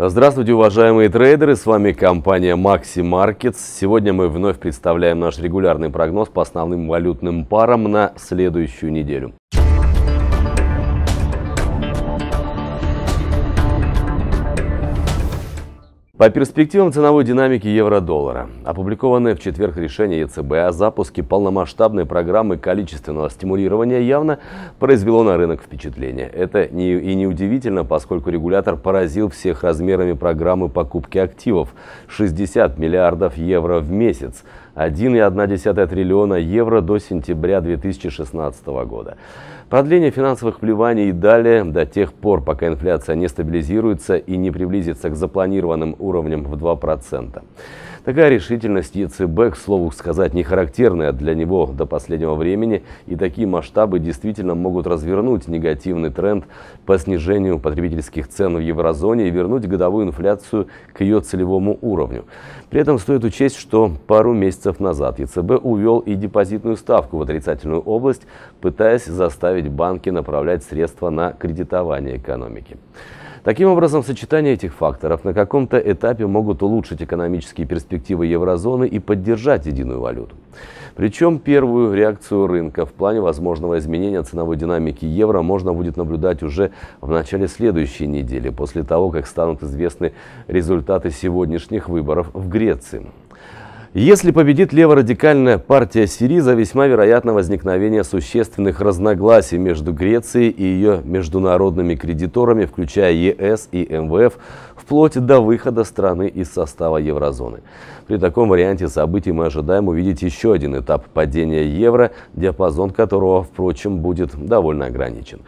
Здравствуйте, уважаемые трейдеры! С вами компания Maxi Markets. Сегодня мы вновь представляем наш регулярный прогноз по основным валютным парам на следующую неделю. По перспективам ценовой динамики евро-доллара, опубликованное в четверг решение ЕЦБ о запуске полномасштабной программы количественного стимулирования явно произвело на рынок впечатление. Это не, и неудивительно, поскольку регулятор поразил всех размерами программы покупки активов – 60 миллиардов евро в месяц – 1,1 триллиона евро до сентября 2016 года. Продление финансовых вливаний и далее до тех пор, пока инфляция не стабилизируется и не приблизится к запланированным уровням в 2%. Такая решительность ЕЦБ, к слову сказать, не характерная для него до последнего времени, и такие масштабы действительно могут развернуть негативный тренд по снижению потребительских цен в еврозоне и вернуть годовую инфляцию к ее целевому уровню. При этом стоит учесть, что пару месяцев назад ЕЦБ увел и депозитную ставку в отрицательную область, пытаясь заставить банки направлять средства на кредитование экономики. Таким образом, сочетание этих факторов на каком-то этапе могут улучшить экономические перспективы еврозоны и поддержать единую валюту. Причем первую реакцию рынка в плане возможного изменения ценовой динамики евро можно будет наблюдать уже в начале следующей недели, после того, как станут известны результаты сегодняшних выборов в Греции. Если победит леворадикальная партия Сириза, весьма вероятно возникновение существенных разногласий между Грецией и ее международными кредиторами, включая ЕС и МВФ, вплоть до выхода страны из состава еврозоны. При таком варианте событий мы ожидаем увидеть еще один этап падения евро, диапазон которого, впрочем, будет довольно ограничен.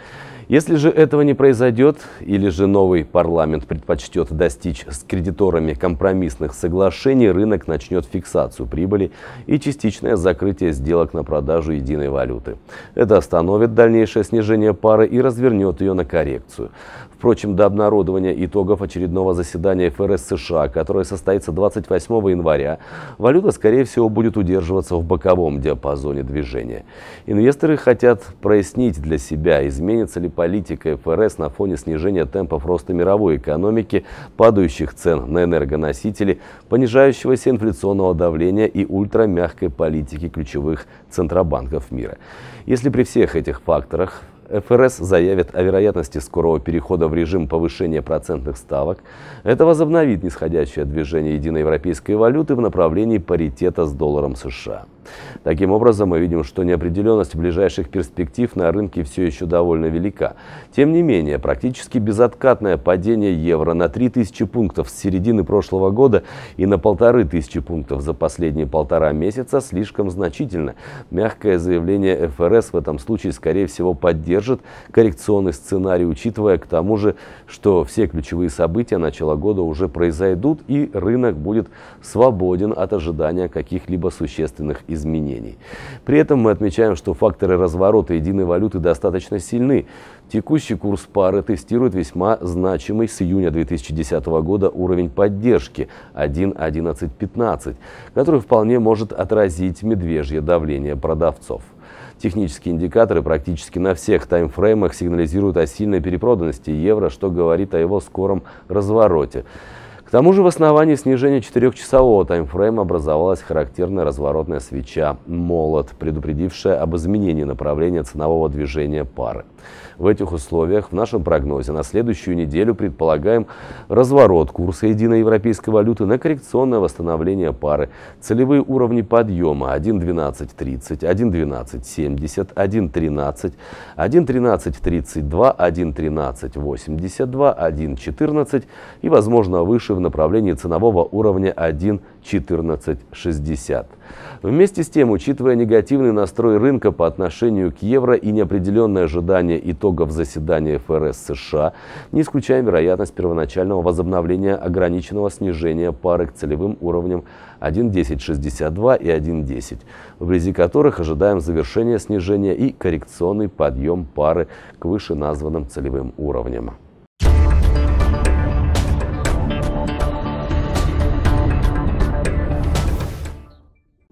Если же этого не произойдет, или же новый парламент предпочтет достичь с кредиторами компромиссных соглашений, рынок начнет фиксацию прибыли и частичное закрытие сделок на продажу единой валюты. Это остановит дальнейшее снижение пары и развернет ее на коррекцию. Впрочем, до обнародования итогов очередного заседания ФРС США, которое состоится 28 января, валюта, скорее всего, будет удерживаться в боковом диапазоне движения. Инвесторы хотят прояснить для себя, изменится ли политика ФРС на фоне снижения темпов роста мировой экономики, падающих цен на энергоносители, понижающегося инфляционного давления и ультрамягкой политики ключевых центробанков мира. Если при всех этих факторах ФРС заявит о вероятности скорого перехода в режим повышения процентных ставок. Это возобновит нисходящее движение единой европейской валюты в направлении паритета с долларом США. Таким образом, мы видим, что неопределенность ближайших перспектив на рынке все еще довольно велика. Тем не менее, практически безоткатное падение евро на 3000 пунктов с середины прошлого года и на 1500 пунктов за последние полтора месяца слишком значительно. Мягкое заявление ФРС в этом случае, скорее всего, поддержит коррекционный сценарий, учитывая к тому же, что все ключевые события начала года уже произойдут и рынок будет свободен от ожидания каких-либо существенных изменений изменений. При этом мы отмечаем, что факторы разворота единой валюты достаточно сильны. Текущий курс пары тестирует весьма значимый с июня 2010 года уровень поддержки 1.1115, который вполне может отразить медвежье давление продавцов. Технические индикаторы практически на всех таймфреймах сигнализируют о сильной перепроданности евро, что говорит о его скором развороте. К тому же в основании снижения четырехчасового таймфрейма образовалась характерная разворотная свеча «Молот», предупредившая об изменении направления ценового движения пары. В этих условиях в нашем прогнозе на следующую неделю предполагаем разворот курса единой европейской валюты на коррекционное восстановление пары, целевые уровни подъема 1.12.30, 1.12.70, 1.13, 1.13.32, 1.13.82, 1.14 и, возможно, выше направлении ценового уровня 1.1460. Вместе с тем, учитывая негативный настрой рынка по отношению к евро и неопределенное ожидание итогов заседания ФРС США, не исключаем вероятность первоначального возобновления ограниченного снижения пары к целевым уровням 1.1062 и 1.10, вблизи которых ожидаем завершение снижения и коррекционный подъем пары к вышеназванным целевым уровням.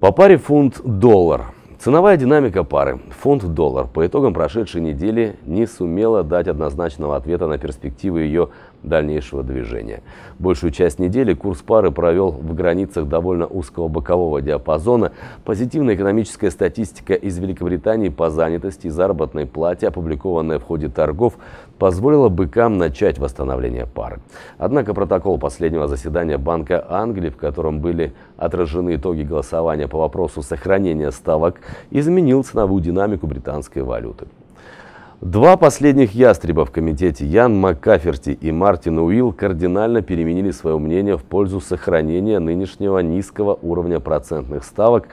По паре фунт-доллар – Ценовая динамика пары. Фунт-доллар по итогам прошедшей недели не сумела дать однозначного ответа на перспективы ее дальнейшего движения. Большую часть недели курс пары провел в границах довольно узкого бокового диапазона. Позитивная экономическая статистика из Великобритании по занятости и заработной плате, опубликованная в ходе торгов, позволила быкам начать восстановление пары. Однако протокол последнего заседания Банка Англии, в котором были отражены итоги голосования по вопросу сохранения ставок, изменил ценовую динамику британской валюты. Два последних ястреба в комитете Ян Маккаферти и Мартин Уилл кардинально переменили свое мнение в пользу сохранения нынешнего низкого уровня процентных ставок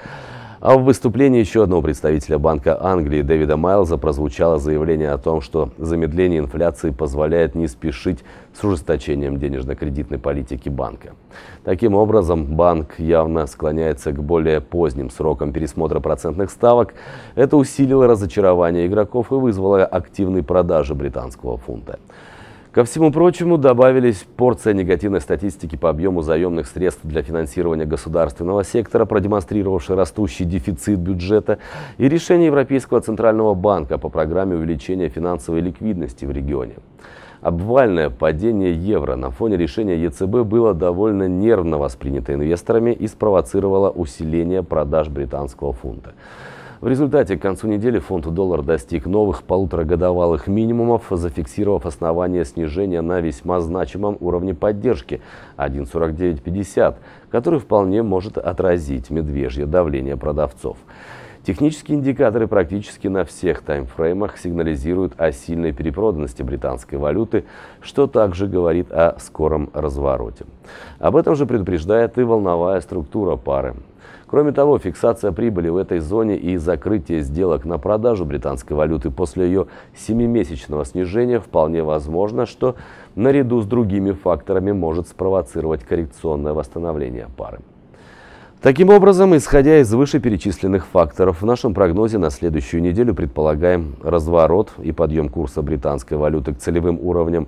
а в выступлении еще одного представителя Банка Англии Дэвида Майлза прозвучало заявление о том, что замедление инфляции позволяет не спешить с ужесточением денежно-кредитной политики банка. Таким образом, банк явно склоняется к более поздним срокам пересмотра процентных ставок. Это усилило разочарование игроков и вызвало активные продажи британского фунта. Ко всему прочему добавились порция негативной статистики по объему заемных средств для финансирования государственного сектора, продемонстрировавший растущий дефицит бюджета, и решение Европейского Центрального банка по программе увеличения финансовой ликвидности в регионе. Обвальное падение евро на фоне решения ЕЦБ было довольно нервно воспринято инвесторами и спровоцировало усиление продаж британского фунта. В результате к концу недели фонд доллар достиг новых полуторагодовалых минимумов, зафиксировав основание снижения на весьма значимом уровне поддержки 1.4950, который вполне может отразить медвежье давление продавцов. Технические индикаторы практически на всех таймфреймах сигнализируют о сильной перепроданности британской валюты, что также говорит о скором развороте. Об этом же предупреждает и волновая структура пары. Кроме того, фиксация прибыли в этой зоне и закрытие сделок на продажу британской валюты после ее семимесячного снижения вполне возможно, что наряду с другими факторами может спровоцировать коррекционное восстановление пары. Таким образом, исходя из вышеперечисленных факторов, в нашем прогнозе на следующую неделю предполагаем разворот и подъем курса британской валюты к целевым уровням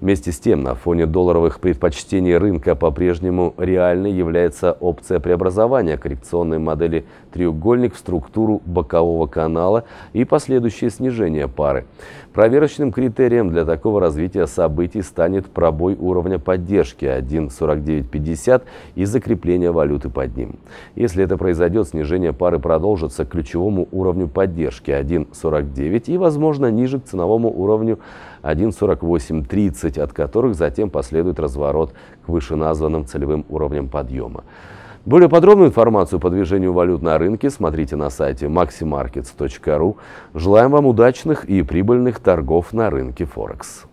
Вместе с тем, на фоне долларовых предпочтений рынка по-прежнему реальной является опция преобразования коррекционной модели «треугольник» в структуру бокового канала и последующее снижение пары. Проверочным критерием для такого развития событий станет пробой уровня поддержки 1.4950 и закрепление валюты под ним. Если это произойдет, снижение пары продолжится к ключевому уровню поддержки 1.49 и, возможно, ниже к ценовому уровню 1.48 30, от которых затем последует разворот к вышеназванным целевым уровням подъема. Более подробную информацию по движению валют на рынке смотрите на сайте maximarkets.ru. Желаем вам удачных и прибыльных торгов на рынке Форекс.